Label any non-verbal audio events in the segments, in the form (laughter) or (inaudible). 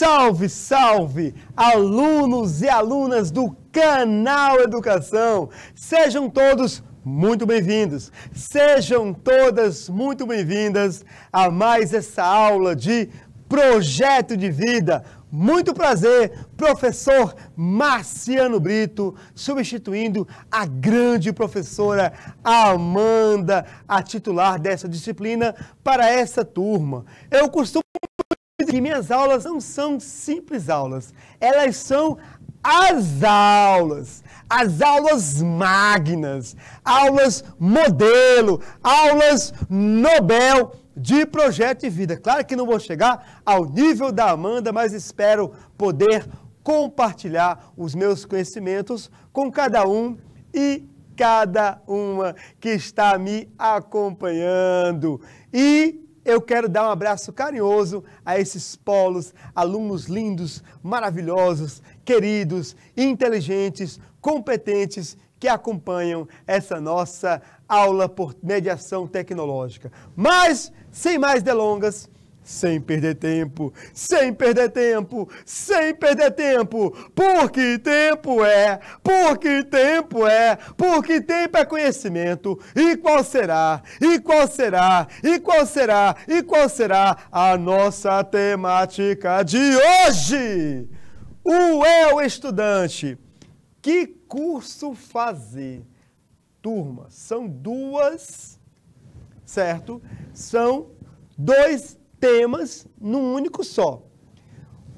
Salve, salve, alunos e alunas do canal Educação! Sejam todos muito bem-vindos, sejam todas muito bem-vindas a mais essa aula de Projeto de Vida. Muito prazer, professor Marciano Brito, substituindo a grande professora Amanda, a titular dessa disciplina, para essa turma. Eu costumo que minhas aulas não são simples aulas, elas são as aulas, as aulas magnas, aulas modelo, aulas Nobel de projeto de vida. Claro que não vou chegar ao nível da Amanda, mas espero poder compartilhar os meus conhecimentos com cada um e cada uma que está me acompanhando. E eu quero dar um abraço carinhoso a esses polos, alunos lindos, maravilhosos, queridos, inteligentes, competentes que acompanham essa nossa aula por mediação tecnológica. Mas, sem mais delongas, sem perder tempo, sem perder tempo, sem perder tempo, porque tempo é, porque tempo é, porque tempo é conhecimento, e qual será, e qual será, e qual será, e qual será a nossa temática de hoje? O eu estudante, que curso fazer? Turma, são duas, certo? São dois temas num único só.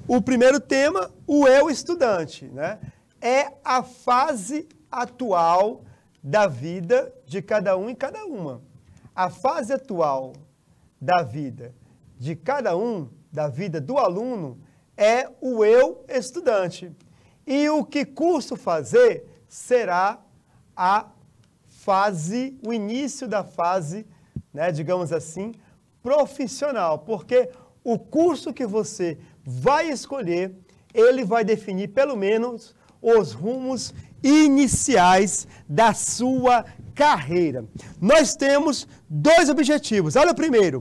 O primeiro tema, o eu estudante, né? É a fase atual da vida de cada um e cada uma. A fase atual da vida de cada um, da vida do aluno, é o eu estudante. E o que curso fazer será a fase, o início da fase, né, digamos assim, profissional, porque o curso que você vai escolher, ele vai definir pelo menos os rumos iniciais da sua carreira. Nós temos dois objetivos. Olha o primeiro,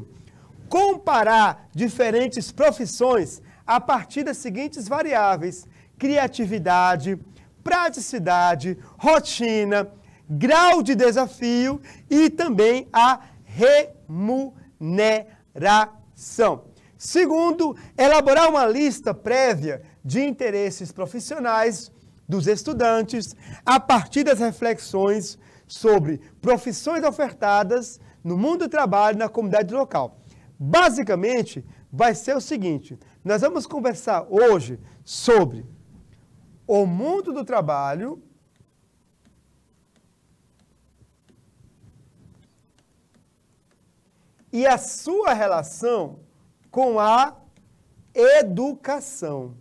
comparar diferentes profissões a partir das seguintes variáveis: criatividade, praticidade, rotina, grau de desafio e também a remuneração remuneração. Segundo, elaborar uma lista prévia de interesses profissionais dos estudantes a partir das reflexões sobre profissões ofertadas no mundo do trabalho na comunidade local. Basicamente, vai ser o seguinte: nós vamos conversar hoje sobre o mundo do trabalho e a sua relação com a educação.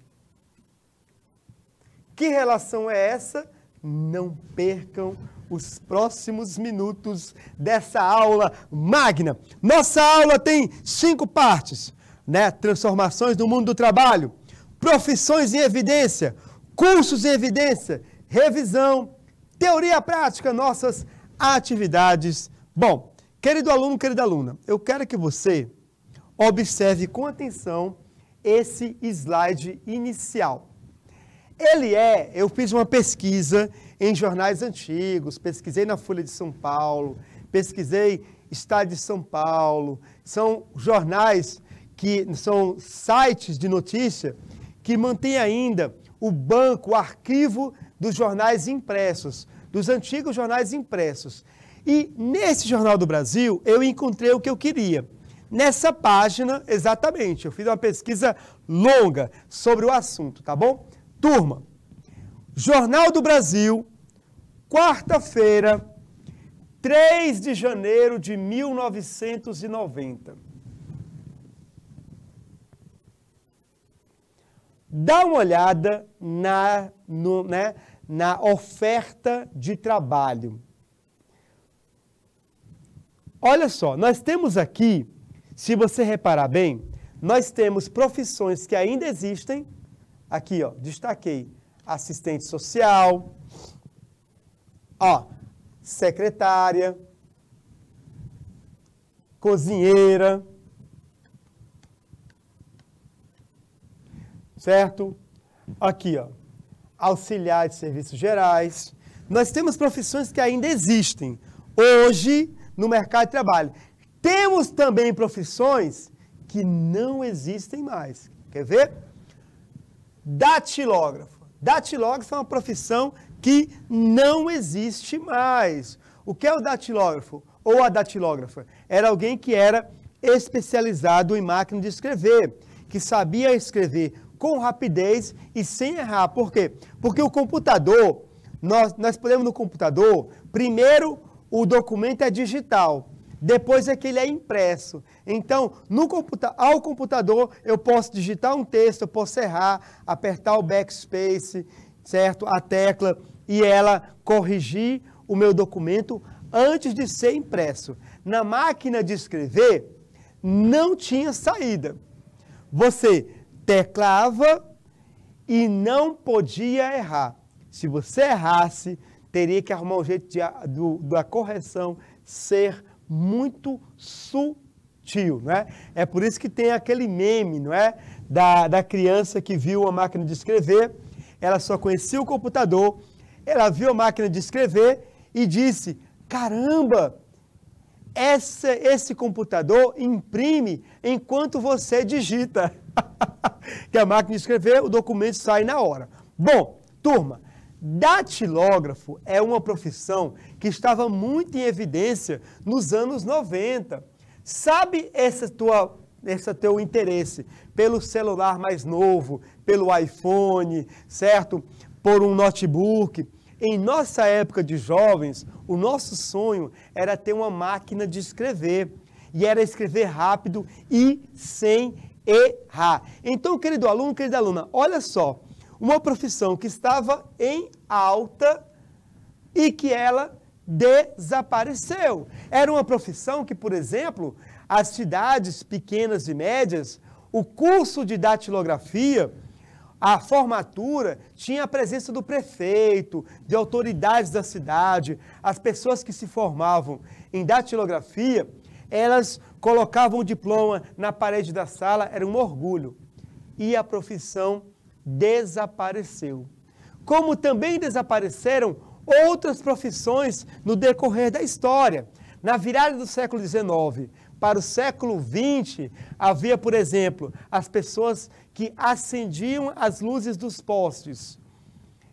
Que relação é essa? Não percam os próximos minutos dessa aula magna. Nossa aula tem cinco partes, né? Transformações no mundo do trabalho, profissões em evidência, cursos em evidência, revisão, teoria prática, nossas atividades. Bom, Querido aluno, querida aluna, eu quero que você observe com atenção esse slide inicial. Ele é, eu fiz uma pesquisa em jornais antigos, pesquisei na Folha de São Paulo, pesquisei Estado de São Paulo, são jornais que são sites de notícia que mantém ainda o banco, o arquivo dos jornais impressos, dos antigos jornais impressos. E nesse Jornal do Brasil eu encontrei o que eu queria. Nessa página, exatamente, eu fiz uma pesquisa longa sobre o assunto, tá bom? Turma, Jornal do Brasil, quarta-feira, 3 de janeiro de 1990. Dá uma olhada na, no, né, na oferta de trabalho Olha só, nós temos aqui, se você reparar bem, nós temos profissões que ainda existem. Aqui, ó, destaquei assistente social, ó, secretária, cozinheira, certo? Aqui, ó, auxiliar de serviços gerais. Nós temos profissões que ainda existem. Hoje, no mercado de trabalho. Temos também profissões que não existem mais. Quer ver? Datilógrafo. Datilógrafo é uma profissão que não existe mais. O que é o datilógrafo ou a datilógrafa? Era alguém que era especializado em máquina de escrever, que sabia escrever com rapidez e sem errar. Por quê? Porque o computador, nós, nós podemos no computador, primeiro o documento é digital, depois é que ele é impresso. Então, no computa ao computador, eu posso digitar um texto, eu posso errar, apertar o backspace, certo? A tecla e ela corrigir o meu documento antes de ser impresso. Na máquina de escrever, não tinha saída. Você teclava e não podia errar. Se você errasse, teria que arrumar um jeito de, do, da correção ser muito sutil, não é? É por isso que tem aquele meme, não é? Da, da criança que viu a máquina de escrever, ela só conhecia o computador, ela viu a máquina de escrever e disse: caramba, essa, esse computador imprime enquanto você digita. (laughs) que a máquina de escrever, o documento sai na hora. Bom, turma, Datilógrafo é uma profissão que estava muito em evidência nos anos 90. Sabe essa tua esse teu interesse pelo celular mais novo, pelo iPhone, certo? Por um notebook. Em nossa época de jovens, o nosso sonho era ter uma máquina de escrever. E era escrever rápido e sem errar. Então, querido aluno, querida aluna, olha só uma profissão que estava em alta e que ela desapareceu. Era uma profissão que, por exemplo, as cidades pequenas e médias, o curso de datilografia, a formatura tinha a presença do prefeito, de autoridades da cidade. As pessoas que se formavam em datilografia, elas colocavam o diploma na parede da sala, era um orgulho. E a profissão desapareceu. Como também desapareceram outras profissões no decorrer da história. Na virada do século XIX para o século XX, havia, por exemplo, as pessoas que acendiam as luzes dos postes.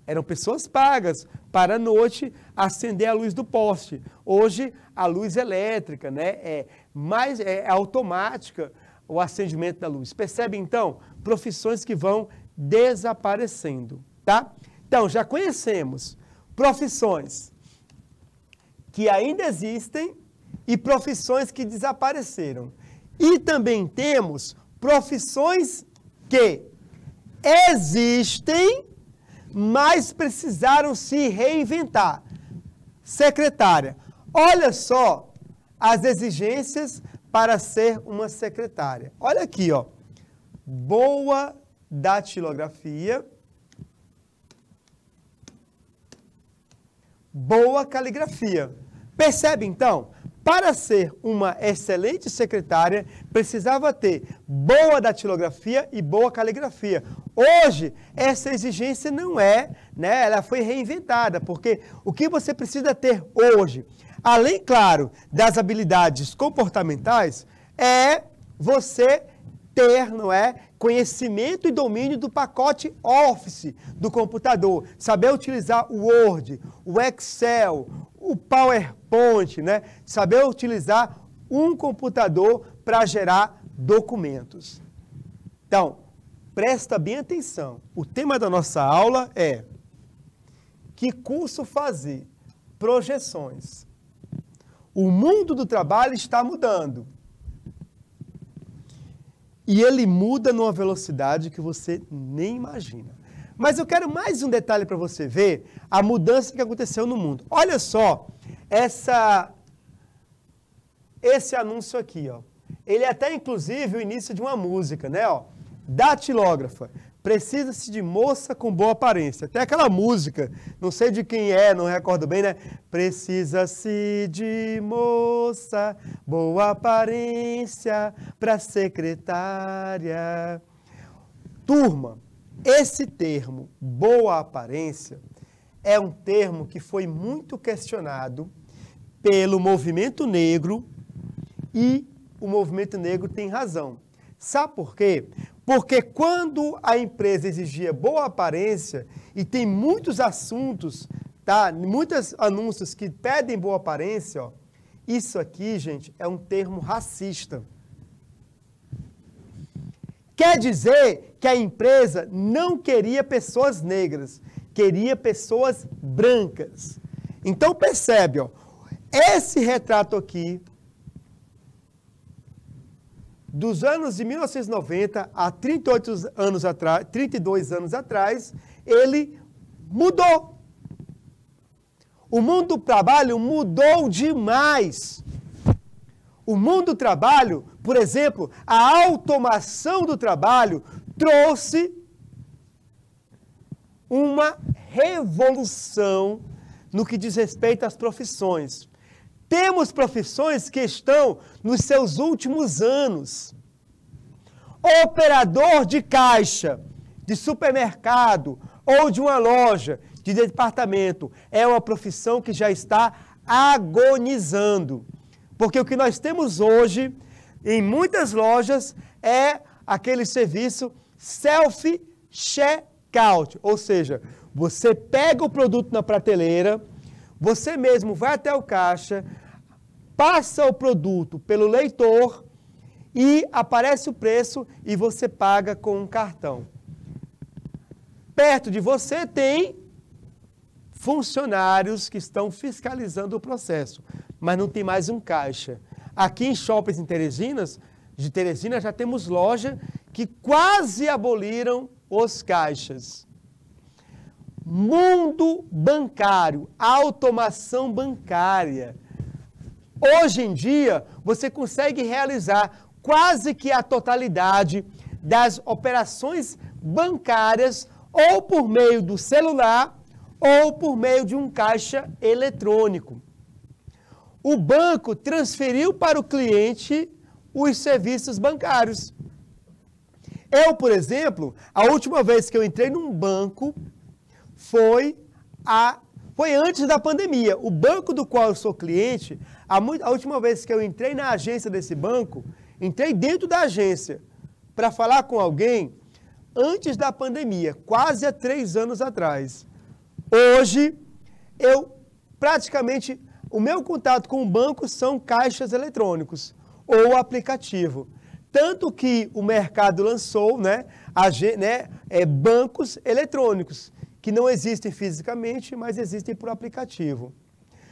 Eram pessoas pagas para à noite acender a luz do poste. Hoje, a luz elétrica né, é, mais, é automática o acendimento da luz. Percebe, então, profissões que vão desaparecendo, tá? Então, já conhecemos profissões que ainda existem e profissões que desapareceram. E também temos profissões que existem, mas precisaram se reinventar. Secretária, olha só as exigências para ser uma secretária. Olha aqui, ó. Boa datilografia, boa caligrafia. Percebe então? Para ser uma excelente secretária, precisava ter boa datilografia e boa caligrafia. Hoje, essa exigência não é, né? Ela foi reinventada, porque o que você precisa ter hoje, além, claro, das habilidades comportamentais, é você ter, não é? conhecimento e domínio do pacote Office do computador, saber utilizar o Word, o Excel, o PowerPoint, né? Saber utilizar um computador para gerar documentos. Então, presta bem atenção. O tema da nossa aula é que curso fazer? Projeções. O mundo do trabalho está mudando e ele muda numa velocidade que você nem imagina. Mas eu quero mais um detalhe para você ver a mudança que aconteceu no mundo. Olha só essa esse anúncio aqui, ó. Ele é até inclusive o início de uma música, né, ó? Datilógrafa. Precisa-se de moça com boa aparência. Até aquela música, não sei de quem é, não recordo bem, né? Precisa-se de moça, boa aparência para secretária. Turma, esse termo, boa aparência, é um termo que foi muito questionado pelo movimento negro e o movimento negro tem razão. Sabe por quê? Porque quando a empresa exigia boa aparência, e tem muitos assuntos, tá? Muitos anúncios que pedem boa aparência, ó. Isso aqui, gente, é um termo racista. Quer dizer que a empresa não queria pessoas negras, queria pessoas brancas. Então percebe, ó, esse retrato aqui dos anos de 1990 a 38 anos atrás, 32 anos atrás, ele mudou. O mundo do trabalho mudou demais. O mundo do trabalho, por exemplo, a automação do trabalho trouxe uma revolução no que diz respeito às profissões. Temos profissões que estão nos seus últimos anos. Operador de caixa, de supermercado ou de uma loja, de departamento, é uma profissão que já está agonizando. Porque o que nós temos hoje em muitas lojas é aquele serviço self-checkout, ou seja, você pega o produto na prateleira, você mesmo vai até o caixa, passa o produto pelo leitor e aparece o preço e você paga com um cartão. Perto de você tem funcionários que estão fiscalizando o processo, mas não tem mais um caixa. Aqui em shoppings em Teresinas, de Teresina já temos loja que quase aboliram os caixas. Mundo bancário, automação bancária. Hoje em dia, você consegue realizar quase que a totalidade das operações bancárias ou por meio do celular ou por meio de um caixa eletrônico. O banco transferiu para o cliente os serviços bancários. Eu, por exemplo, a última vez que eu entrei num banco foi a foi antes da pandemia. O banco do qual eu sou cliente a, muito, a última vez que eu entrei na agência desse banco, entrei dentro da agência para falar com alguém antes da pandemia, quase há três anos atrás. Hoje, eu praticamente, o meu contato com o banco são caixas eletrônicos ou aplicativo. Tanto que o mercado lançou né, a, né, é, bancos eletrônicos, que não existem fisicamente, mas existem por aplicativo.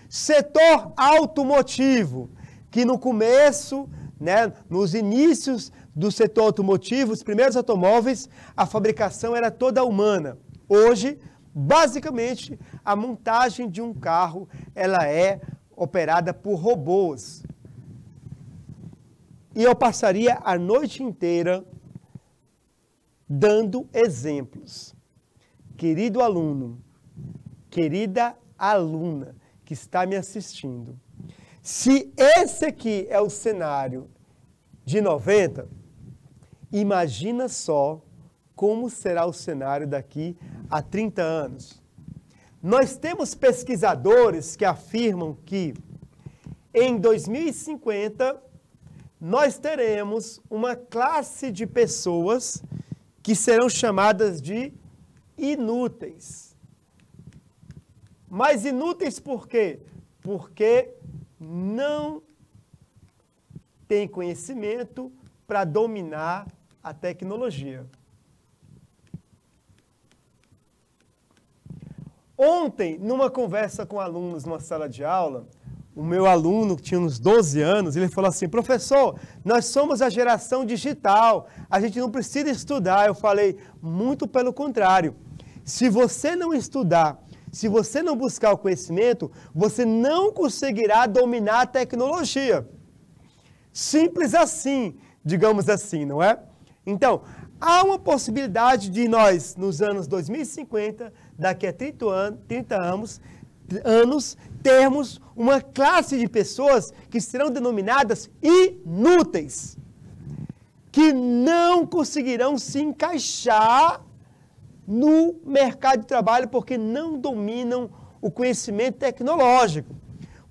Setor automotivo, que no começo, né, nos inícios do setor automotivo, os primeiros automóveis, a fabricação era toda humana. Hoje, basicamente, a montagem de um carro, ela é operada por robôs. E eu passaria a noite inteira dando exemplos. Querido aluno, querida aluna, que está me assistindo, se esse aqui é o cenário de 90, imagina só como será o cenário daqui a 30 anos. Nós temos pesquisadores que afirmam que em 2050 nós teremos uma classe de pessoas que serão chamadas de inúteis. Mas inúteis por quê? Porque não tem conhecimento para dominar a tecnologia. Ontem, numa conversa com alunos numa sala de aula, o meu aluno, que tinha uns 12 anos, ele falou assim: professor, nós somos a geração digital, a gente não precisa estudar. Eu falei: muito pelo contrário. Se você não estudar se você não buscar o conhecimento, você não conseguirá dominar a tecnologia. Simples assim, digamos assim, não é? Então, há uma possibilidade de nós, nos anos 2050, daqui a 30 anos, 30 anos, anos termos uma classe de pessoas que serão denominadas inúteis, que não conseguirão se encaixar no mercado de trabalho porque não dominam o conhecimento tecnológico.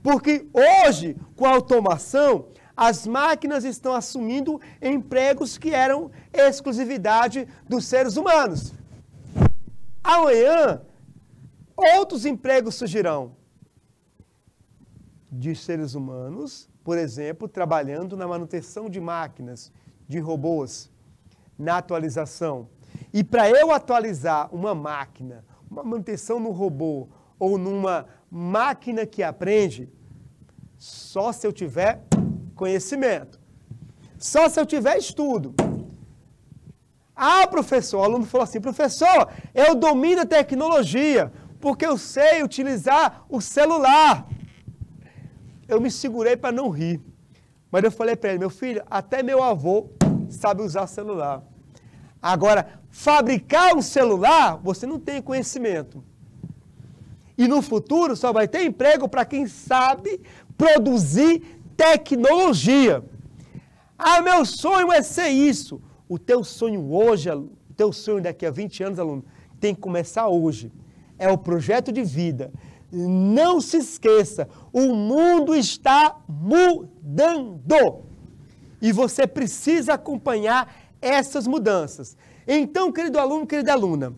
Porque hoje, com a automação, as máquinas estão assumindo empregos que eram exclusividade dos seres humanos. Amanhã, outros empregos surgirão de seres humanos, por exemplo, trabalhando na manutenção de máquinas, de robôs, na atualização e para eu atualizar uma máquina, uma manutenção no robô ou numa máquina que aprende, só se eu tiver conhecimento. Só se eu tiver estudo. Ah, professor, o aluno falou assim: professor, eu domino a tecnologia, porque eu sei utilizar o celular. Eu me segurei para não rir. Mas eu falei para ele: meu filho, até meu avô sabe usar celular. Agora, fabricar um celular, você não tem conhecimento. E no futuro só vai ter emprego para quem sabe produzir tecnologia. Ah, meu sonho é ser isso. O teu sonho hoje, o teu sonho daqui a 20 anos, aluno, tem que começar hoje. É o projeto de vida. Não se esqueça, o mundo está mudando. E você precisa acompanhar essas mudanças. Então, querido aluno, querida aluna,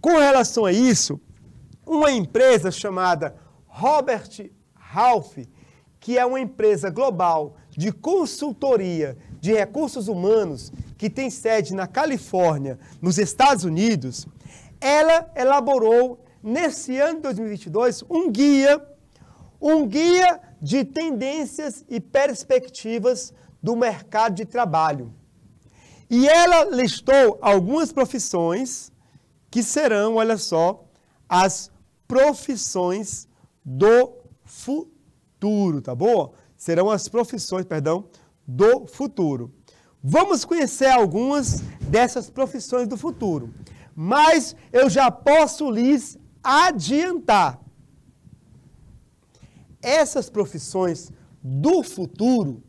com relação a isso, uma empresa chamada Robert Half, que é uma empresa global de consultoria de recursos humanos que tem sede na Califórnia, nos Estados Unidos, ela elaborou nesse ano de 2022 um guia, um guia de tendências e perspectivas do mercado de trabalho. E ela listou algumas profissões que serão, olha só, as profissões do futuro, tá bom? Serão as profissões, perdão, do futuro. Vamos conhecer algumas dessas profissões do futuro. Mas eu já posso lhes adiantar. Essas profissões do futuro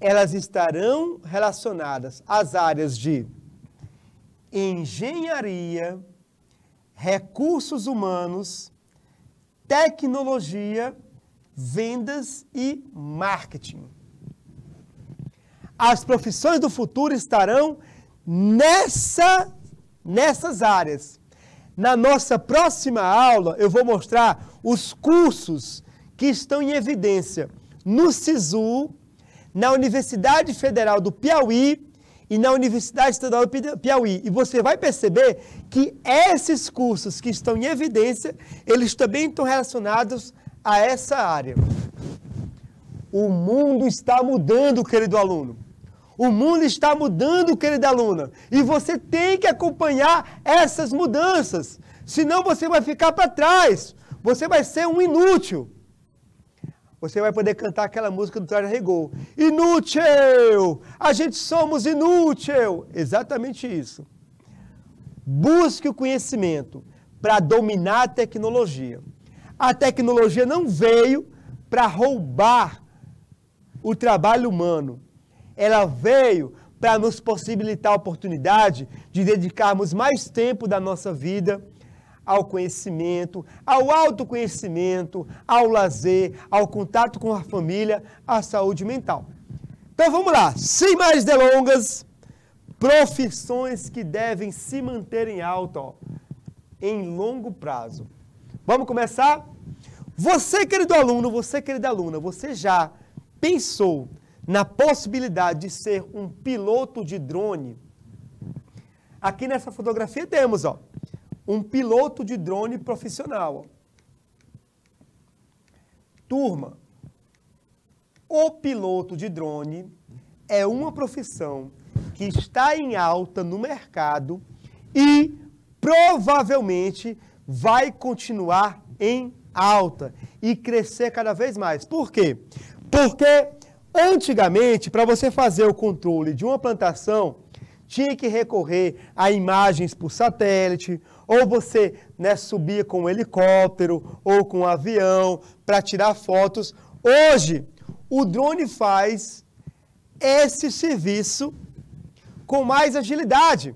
elas estarão relacionadas às áreas de engenharia, recursos humanos, tecnologia, vendas e marketing. As profissões do futuro estarão nessa, nessas áreas. Na nossa próxima aula, eu vou mostrar os cursos que estão em evidência no SISU na Universidade Federal do Piauí e na Universidade Estadual do Piauí. E você vai perceber que esses cursos que estão em evidência, eles também estão relacionados a essa área. O mundo está mudando, querido aluno. O mundo está mudando, querida aluna. E você tem que acompanhar essas mudanças. Senão você vai ficar para trás. Você vai ser um inútil você vai poder cantar aquela música do Traje Rigor. Inútil! A gente somos inútil! Exatamente isso. Busque o conhecimento para dominar a tecnologia. A tecnologia não veio para roubar o trabalho humano. Ela veio para nos possibilitar a oportunidade de dedicarmos mais tempo da nossa vida ao conhecimento, ao autoconhecimento, ao lazer, ao contato com a família, à saúde mental. Então vamos lá, sem mais delongas, profissões que devem se manter em alta ó, em longo prazo. Vamos começar? Você, querido aluno, você, querida aluna, você já pensou na possibilidade de ser um piloto de drone? Aqui nessa fotografia temos, ó, um piloto de drone profissional. Turma, o piloto de drone é uma profissão que está em alta no mercado e provavelmente vai continuar em alta e crescer cada vez mais. Por quê? Porque antigamente, para você fazer o controle de uma plantação, tinha que recorrer a imagens por satélite ou você né, subia com um helicóptero ou com um avião para tirar fotos. Hoje, o drone faz esse serviço com mais agilidade.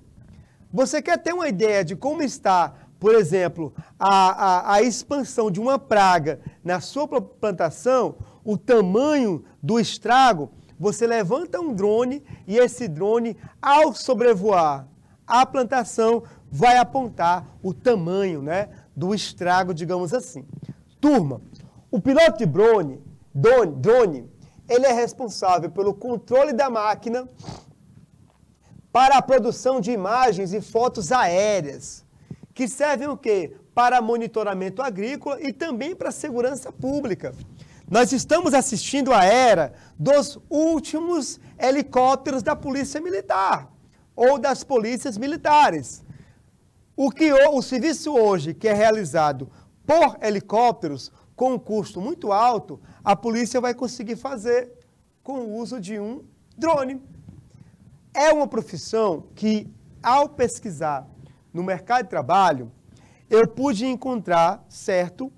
Você quer ter uma ideia de como está, por exemplo, a, a, a expansão de uma praga na sua plantação, o tamanho do estrago? Você levanta um drone e esse drone, ao sobrevoar a plantação, vai apontar o tamanho né, do estrago, digamos assim. Turma, o piloto de drone, drone, drone ele é responsável pelo controle da máquina para a produção de imagens e fotos aéreas, que servem o quê? Para monitoramento agrícola e também para segurança pública. Nós estamos assistindo a era dos últimos helicópteros da Polícia Militar ou das polícias militares. O que o, o serviço hoje que é realizado por helicópteros com um custo muito alto, a polícia vai conseguir fazer com o uso de um drone. É uma profissão que, ao pesquisar no mercado de trabalho, eu pude encontrar, certo,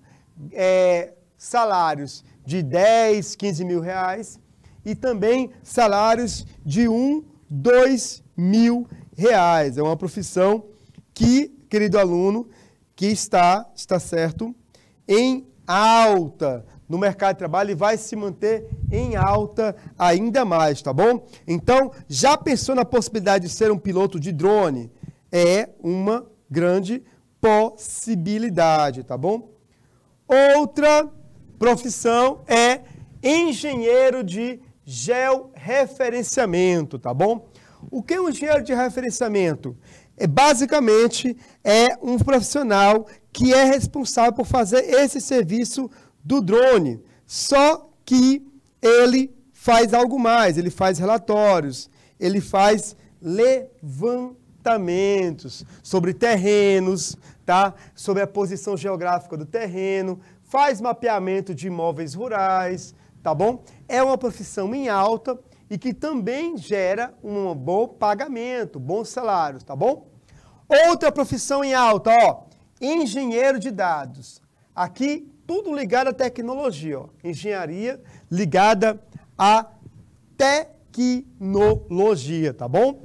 é, salários de 10, 15 mil reais e também salários de 1, 2 mil reais. É uma profissão que, querido aluno, que está, está certo, em alta no mercado de trabalho e vai se manter em alta ainda mais, tá bom? Então, já pensou na possibilidade de ser um piloto de drone? É uma grande possibilidade, tá bom? Outra profissão é engenheiro de georreferenciamento, tá bom? O que é um engenheiro de referenciamento? é, basicamente é um profissional que é responsável por fazer esse serviço do drone, só que ele faz algo mais, ele faz relatórios, ele faz levantamentos sobre terrenos, tá? Sobre a posição geográfica do terreno, faz mapeamento de imóveis rurais, tá bom? É uma profissão em alta e que também gera um bom pagamento, bons salários, tá bom? Outra profissão em alta, ó, engenheiro de dados. Aqui tudo ligado à tecnologia, ó. engenharia ligada à tecnologia, tá bom?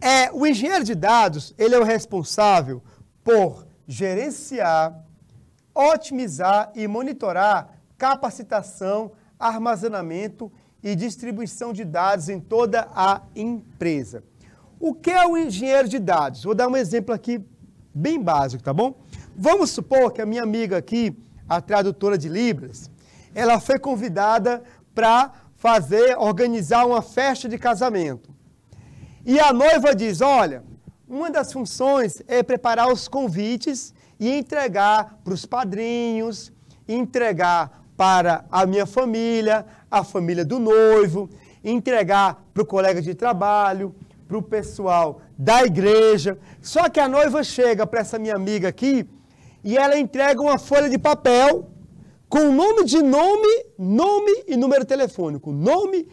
É, o engenheiro de dados, ele é o responsável por gerenciar, otimizar e monitorar capacitação, armazenamento e distribuição de dados em toda a empresa. O que é o engenheiro de dados? Vou dar um exemplo aqui bem básico, tá bom? Vamos supor que a minha amiga aqui, a tradutora de Libras, ela foi convidada para fazer, organizar uma festa de casamento. E a noiva diz: olha, uma das funções é preparar os convites e entregar para os padrinhos, entregar para a minha família, a família do noivo, entregar para o colega de trabalho, para o pessoal da igreja. Só que a noiva chega para essa minha amiga aqui e ela entrega uma folha de papel com o nome de nome, nome e número telefônico. Nome,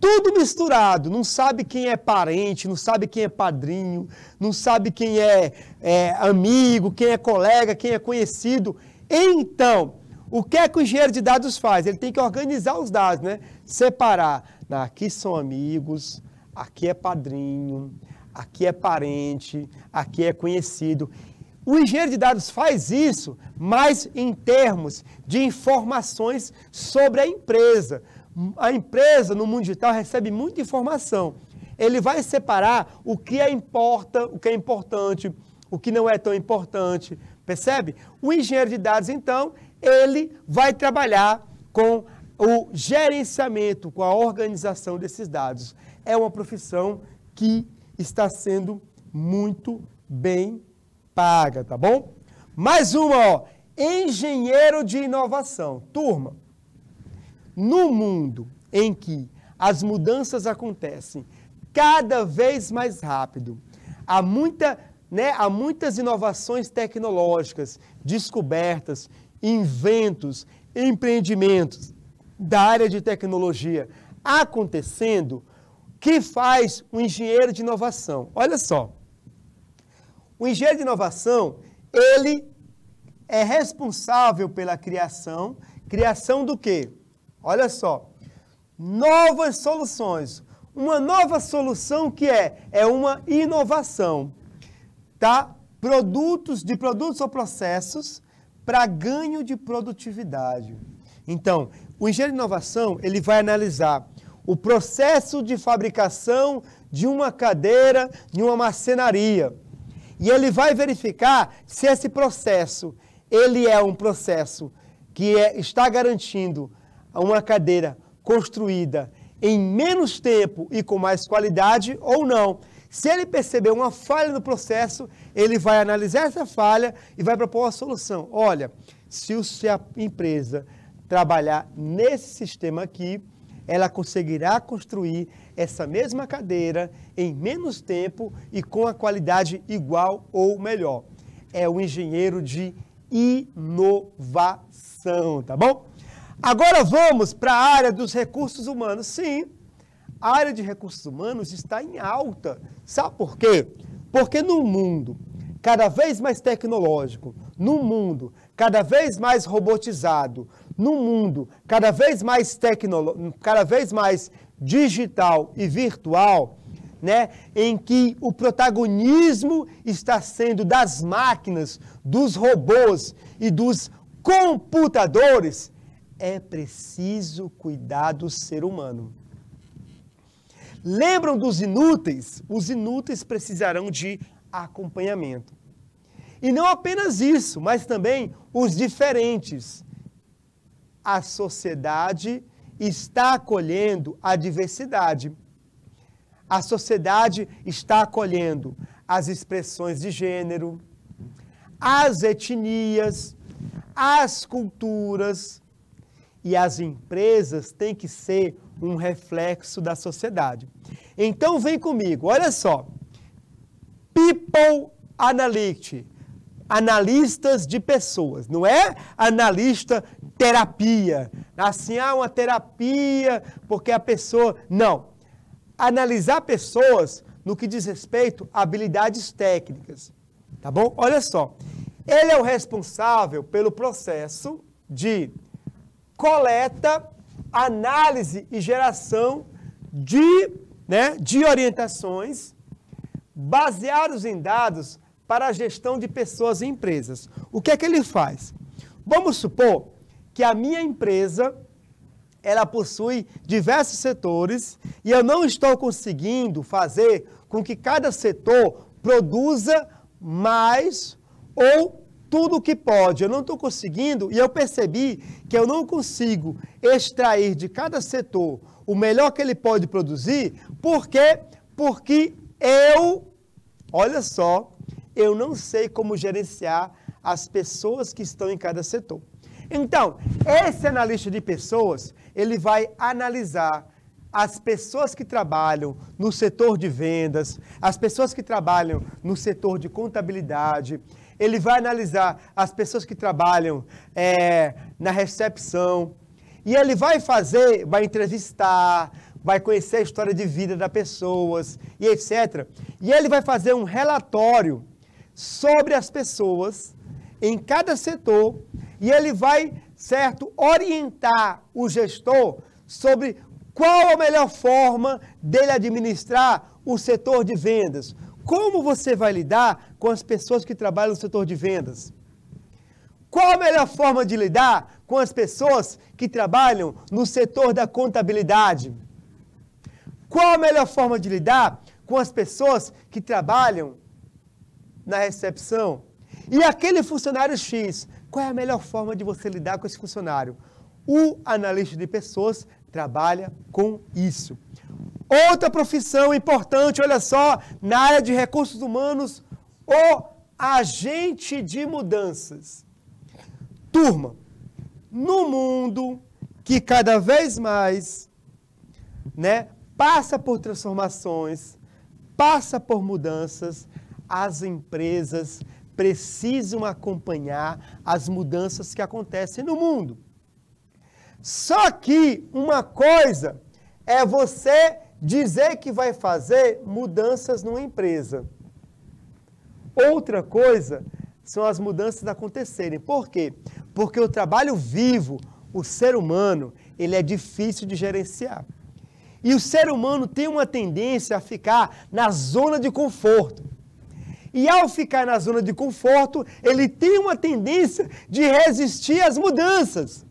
tudo misturado. Não sabe quem é parente, não sabe quem é padrinho, não sabe quem é, é amigo, quem é colega, quem é conhecido. Então, o que é que o engenheiro de dados faz? Ele tem que organizar os dados, né? Separar. Não, aqui são amigos, aqui é padrinho, aqui é parente, aqui é conhecido. O engenheiro de dados faz isso, mas em termos de informações sobre a empresa. A empresa no mundo digital recebe muita informação. Ele vai separar o que é importa, o que é importante, o que não é tão importante. Percebe? O engenheiro de dados, então, ele vai trabalhar com o gerenciamento, com a organização desses dados. É uma profissão que está sendo muito bem paga, tá bom? Mais uma, ó, engenheiro de inovação. Turma, no mundo em que as mudanças acontecem cada vez mais rápido, há muita né, há muitas inovações tecnológicas, descobertas, inventos, empreendimentos da área de tecnologia acontecendo, que faz o um engenheiro de inovação? Olha só. O engenheiro de inovação, ele é responsável pela criação, criação do quê? Olha só. Novas soluções. Uma nova solução que é é uma inovação. Tá? Produtos de produtos ou processos para ganho de produtividade. Então, o engenheiro de inovação, ele vai analisar o processo de fabricação de uma cadeira de uma marcenaria. E ele vai verificar se esse processo, ele é um processo que é, está garantindo uma cadeira construída em menos tempo e com mais qualidade ou não. Se ele perceber uma falha no processo, ele vai analisar essa falha e vai propor uma solução. Olha, se a empresa trabalhar nesse sistema aqui, ela conseguirá construir essa mesma cadeira em menos tempo e com a qualidade igual ou melhor. É o engenheiro de inovação, tá bom? Agora vamos para a área dos recursos humanos. Sim, a área de recursos humanos está em alta. Sabe por quê? Porque no mundo cada vez mais tecnológico, num mundo cada vez mais robotizado, num mundo cada vez mais cada vez mais digital e virtual, né, em que o protagonismo está sendo das máquinas, dos robôs e dos computadores, é preciso cuidar do ser humano. Lembram dos inúteis? Os inúteis precisarão de acompanhamento. E não apenas isso, mas também os diferentes. A sociedade está acolhendo a diversidade. A sociedade está acolhendo as expressões de gênero, as etnias, as culturas. E as empresas têm que ser um reflexo da sociedade. Então vem comigo, olha só. People Analytics, analistas de pessoas, não é analista terapia. Assim, ah, uma terapia, porque a pessoa. Não. Analisar pessoas no que diz respeito a habilidades técnicas. Tá bom? Olha só. Ele é o responsável pelo processo de coleta análise e geração de, né, de orientações baseados em dados para a gestão de pessoas e empresas. O que é que ele faz? Vamos supor que a minha empresa ela possui diversos setores e eu não estou conseguindo fazer com que cada setor produza mais ou tudo o que pode. Eu não estou conseguindo e eu percebi que eu não consigo extrair de cada setor o melhor que ele pode produzir, porque porque eu, olha só, eu não sei como gerenciar as pessoas que estão em cada setor. Então, esse analista de pessoas, ele vai analisar as pessoas que trabalham no setor de vendas, as pessoas que trabalham no setor de contabilidade, ele vai analisar as pessoas que trabalham é, na recepção. E ele vai fazer, vai entrevistar, vai conhecer a história de vida das pessoas e etc. E ele vai fazer um relatório sobre as pessoas em cada setor e ele vai, certo, orientar o gestor sobre qual a melhor forma dele administrar o setor de vendas, como você vai lidar com as pessoas que trabalham no setor de vendas? Qual a melhor forma de lidar com as pessoas que trabalham no setor da contabilidade? Qual a melhor forma de lidar com as pessoas que trabalham na recepção? E aquele funcionário X, qual é a melhor forma de você lidar com esse funcionário? O analista de pessoas trabalha com isso. Outra profissão importante, olha só, na área de recursos humanos, o agente de mudanças. Turma, no mundo que cada vez mais né, passa por transformações, passa por mudanças, as empresas precisam acompanhar as mudanças que acontecem no mundo. Só que uma coisa é você Dizer que vai fazer mudanças numa empresa. Outra coisa são as mudanças acontecerem. Por quê? Porque o trabalho vivo, o ser humano, ele é difícil de gerenciar. E o ser humano tem uma tendência a ficar na zona de conforto. E ao ficar na zona de conforto, ele tem uma tendência de resistir às mudanças.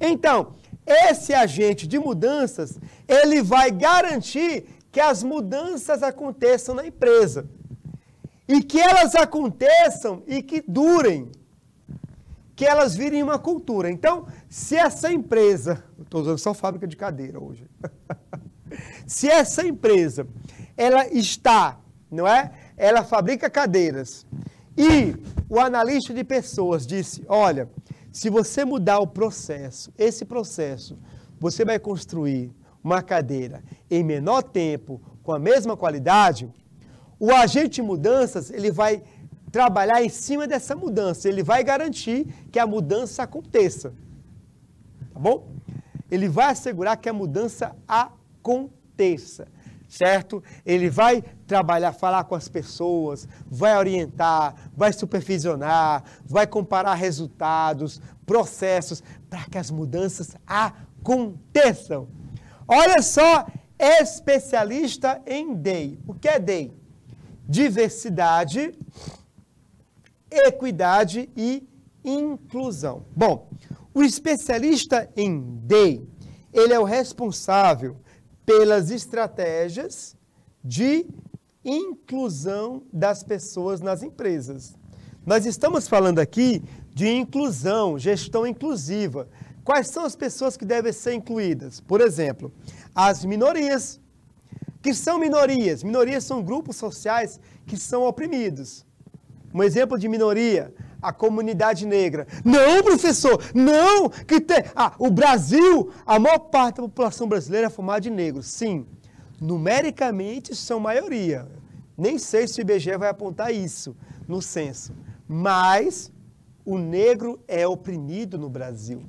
Então, esse agente de mudanças, ele vai garantir que as mudanças aconteçam na empresa. E que elas aconteçam e que durem. Que elas virem uma cultura. Então, se essa empresa, estou usando só fábrica de cadeira hoje, (laughs) se essa empresa, ela está, não é? Ela fabrica cadeiras. E o analista de pessoas disse, olha, se você mudar o processo, esse processo, você vai construir uma cadeira em menor tempo, com a mesma qualidade, o agente de mudanças, ele vai trabalhar em cima dessa mudança, ele vai garantir que a mudança aconteça. Tá bom? Ele vai assegurar que a mudança aconteça certo? Ele vai trabalhar, falar com as pessoas, vai orientar, vai supervisionar, vai comparar resultados, processos, para que as mudanças aconteçam. Olha só, especialista em DEI. O que é DEI? Diversidade, equidade e inclusão. Bom, o especialista em DEI, ele é o responsável pelas estratégias de inclusão das pessoas nas empresas. Nós estamos falando aqui de inclusão, gestão inclusiva. Quais são as pessoas que devem ser incluídas? Por exemplo, as minorias. Que são minorias? Minorias são grupos sociais que são oprimidos. Um exemplo de minoria, a comunidade negra. Não, professor, não! Que tem... ah, o Brasil, a maior parte da população brasileira é formada de negros. Sim, numericamente são maioria. Nem sei se o IBGE vai apontar isso no censo. Mas o negro é oprimido no Brasil.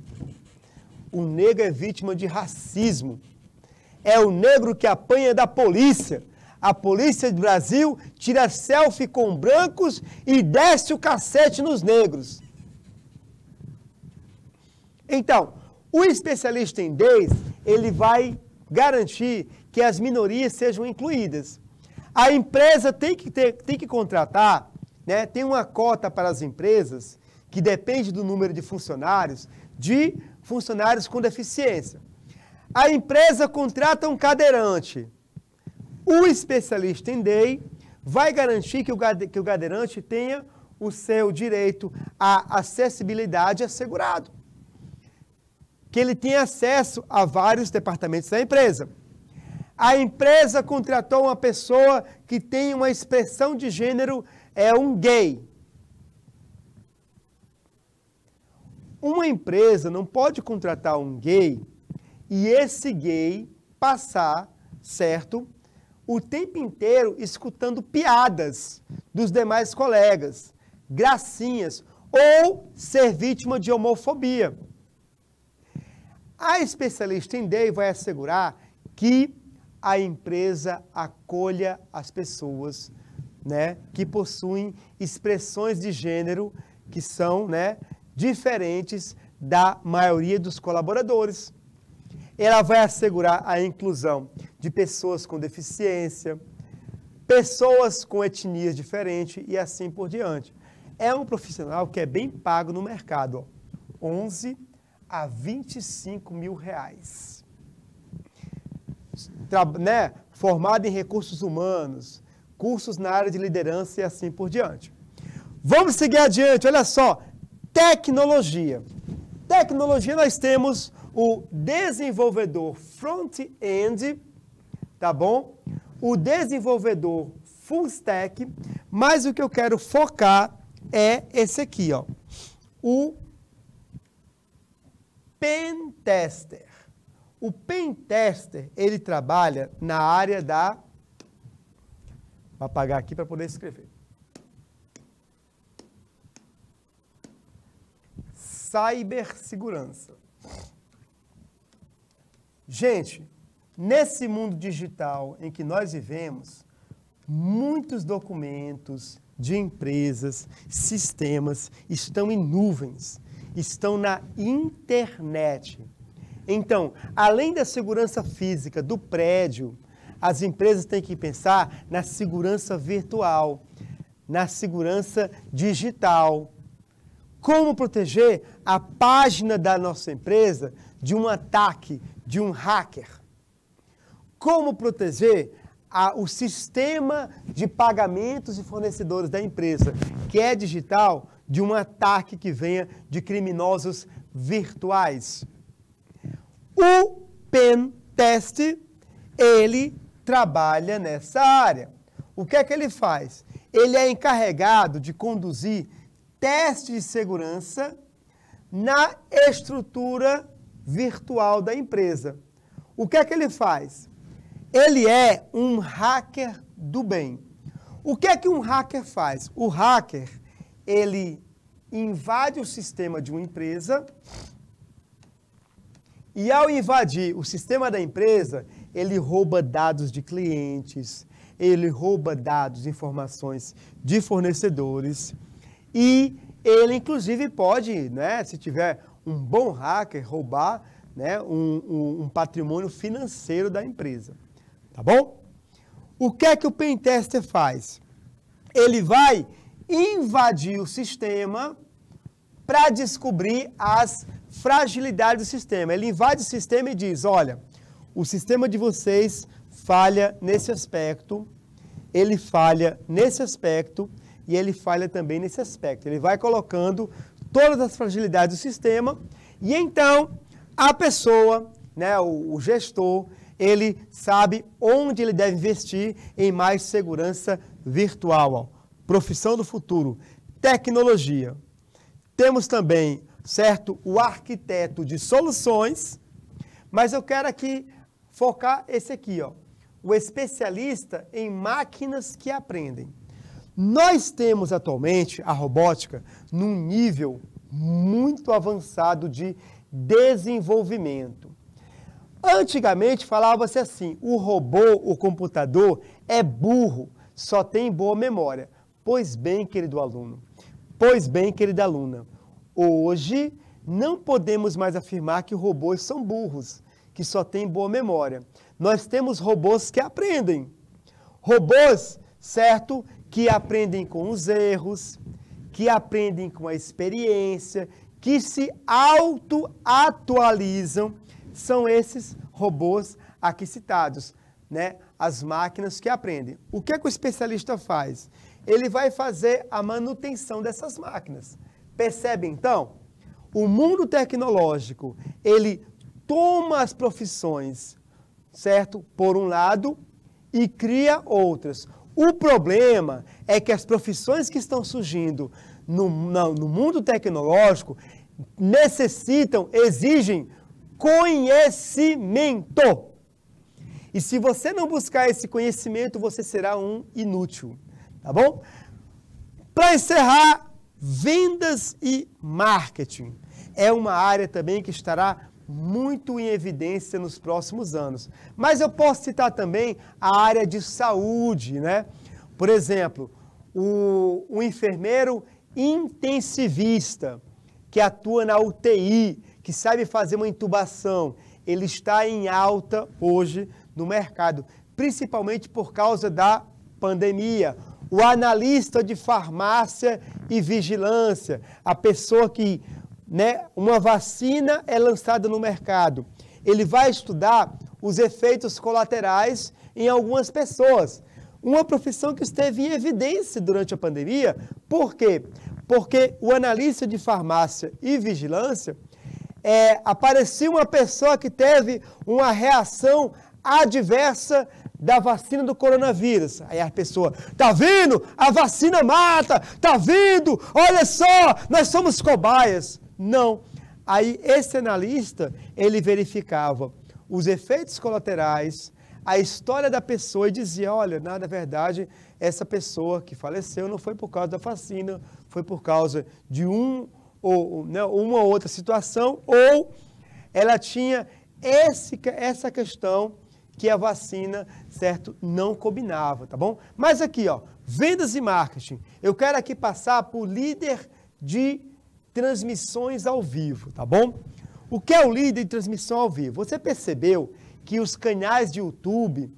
O negro é vítima de racismo. É o negro que apanha da polícia. A polícia do Brasil tira selfie com brancos e desce o cacete nos negros. Então, o especialista em leis, ele vai garantir que as minorias sejam incluídas. A empresa tem que, ter, tem que contratar, né, tem uma cota para as empresas, que depende do número de funcionários, de funcionários com deficiência. A empresa contrata um cadeirante. O especialista em DEI vai garantir que o, que o tenha o seu direito à acessibilidade assegurado. Que ele tenha acesso a vários departamentos da empresa. A empresa contratou uma pessoa que tem uma expressão de gênero, é um gay. Uma empresa não pode contratar um gay e esse gay passar, certo, o tempo inteiro escutando piadas dos demais colegas, gracinhas, ou ser vítima de homofobia. A especialista em DEI vai assegurar que a empresa acolha as pessoas né, que possuem expressões de gênero que são né, diferentes da maioria dos colaboradores ela vai assegurar a inclusão de pessoas com deficiência, pessoas com etnias diferentes e assim por diante. É um profissional que é bem pago no mercado, ó, 11 a 25 mil reais. Tra né? Formado em recursos humanos, cursos na área de liderança e assim por diante. Vamos seguir adiante, olha só, tecnologia. Tecnologia nós temos o desenvolvedor front-end, tá bom? O desenvolvedor full stack, mas o que eu quero focar é esse aqui, ó. O pen tester. O pen tester, ele trabalha na área da Vou apagar aqui para poder escrever. Cibersegurança. Gente, nesse mundo digital em que nós vivemos, muitos documentos de empresas, sistemas estão em nuvens, estão na internet. Então, além da segurança física do prédio, as empresas têm que pensar na segurança virtual, na segurança digital. Como proteger a página da nossa empresa de um ataque, de um hacker. Como proteger a, o sistema de pagamentos e fornecedores da empresa, que é digital, de um ataque que venha de criminosos virtuais. O pen test, ele trabalha nessa área. O que é que ele faz? Ele é encarregado de conduzir testes de segurança na estrutura virtual da empresa. O que é que ele faz? Ele é um hacker do bem. O que é que um hacker faz? O hacker, ele invade o sistema de uma empresa e ao invadir o sistema da empresa, ele rouba dados de clientes, ele rouba dados, informações de fornecedores e ele inclusive pode, né, se tiver um bom hacker roubar né, um, um, um patrimônio financeiro da empresa. Tá bom? O que é que o pentester faz? Ele vai invadir o sistema para descobrir as fragilidades do sistema. Ele invade o sistema e diz: olha, o sistema de vocês falha nesse aspecto, ele falha nesse aspecto e ele falha também nesse aspecto. Ele vai colocando todas as fragilidades do sistema, e então a pessoa, né, o, o gestor, ele sabe onde ele deve investir em mais segurança virtual. Profissão do futuro, tecnologia. Temos também, certo, o arquiteto de soluções, mas eu quero aqui focar esse aqui, ó, o especialista em máquinas que aprendem. Nós temos atualmente a robótica num nível muito avançado de desenvolvimento. Antigamente falava-se assim: o robô, o computador é burro, só tem boa memória. Pois bem, querido aluno, pois bem, querida aluna, hoje não podemos mais afirmar que robôs são burros, que só têm boa memória. Nós temos robôs que aprendem. Robôs, certo, que aprendem com os erros, que aprendem com a experiência, que se auto-atualizam, são esses robôs aqui citados, né? As máquinas que aprendem. O que, é que o especialista faz? Ele vai fazer a manutenção dessas máquinas. Percebe então? O mundo tecnológico, ele toma as profissões, certo? Por um lado, e cria outras. O problema é que as profissões que estão surgindo no, no, mundo tecnológico necessitam, exigem conhecimento. E se você não buscar esse conhecimento, você será um inútil, tá bom? Para encerrar, vendas e marketing é uma área também que estará muito em evidência nos próximos anos. Mas eu posso citar também a área de saúde, né? Por exemplo, o, o enfermeiro intensivista que atua na UTI, que sabe fazer uma intubação, ele está em alta hoje no mercado, principalmente por causa da pandemia. O analista de farmácia e vigilância, a pessoa que né, uma vacina é lançada no mercado. Ele vai estudar os efeitos colaterais em algumas pessoas. Uma profissão que esteve em evidência durante a pandemia. Por quê? Porque o analista de farmácia e vigilância é, apareceu uma pessoa que teve uma reação adversa da vacina do coronavírus. Aí a pessoa, tá vendo? A vacina mata, tá vendo? Olha só, nós somos cobaias. Não. Aí esse analista, ele verificava os efeitos colaterais, a história da pessoa e dizia, olha, na é verdade, essa pessoa que faleceu não foi por causa da vacina, foi por causa de um ou né, uma ou outra situação, ou ela tinha esse, essa questão que a vacina, certo, não combinava, tá bom? Mas aqui, ó, vendas e marketing. Eu quero aqui passar para o líder de transmissões ao vivo, tá bom? O que é o líder de transmissão ao vivo? Você percebeu que os canais de YouTube,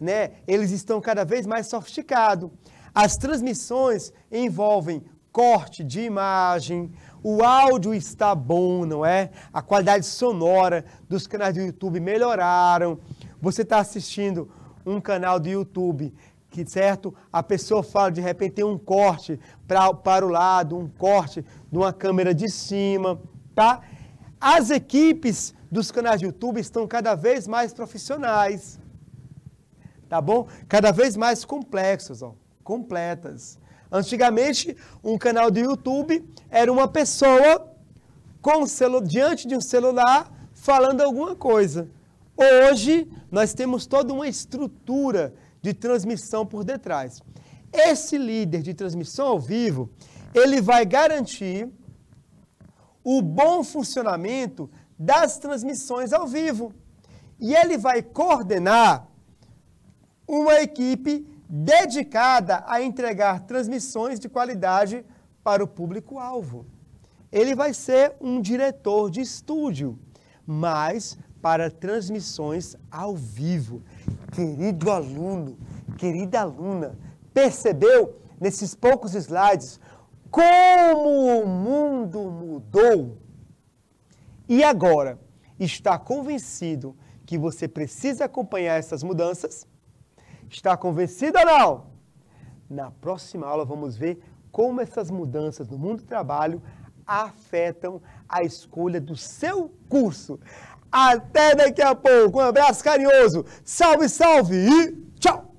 né, eles estão cada vez mais sofisticados. As transmissões envolvem corte de imagem, o áudio está bom, não é? A qualidade sonora dos canais do YouTube melhoraram. Você está assistindo um canal do YouTube que certo? A pessoa fala de repente tem um corte pra, para o lado, um corte numa câmera de cima, tá? As equipes dos canais de YouTube estão cada vez mais profissionais, tá bom? Cada vez mais complexos, ó, completas. Antigamente, um canal de YouTube era uma pessoa com celu diante de um celular falando alguma coisa. Hoje, nós temos toda uma estrutura de transmissão por detrás. Esse líder de transmissão ao vivo, ele vai garantir o bom funcionamento das transmissões ao vivo. E ele vai coordenar uma equipe dedicada a entregar transmissões de qualidade para o público-alvo. Ele vai ser um diretor de estúdio, mas para transmissões ao vivo. Querido aluno, querida aluna, percebeu nesses poucos slides como o mundo mudou. E agora, está convencido que você precisa acompanhar essas mudanças? Está convencido ou não? Na próxima aula vamos ver como essas mudanças no mundo do trabalho afetam a escolha do seu curso. Até daqui a pouco. Um abraço carinhoso. Salve, salve e tchau!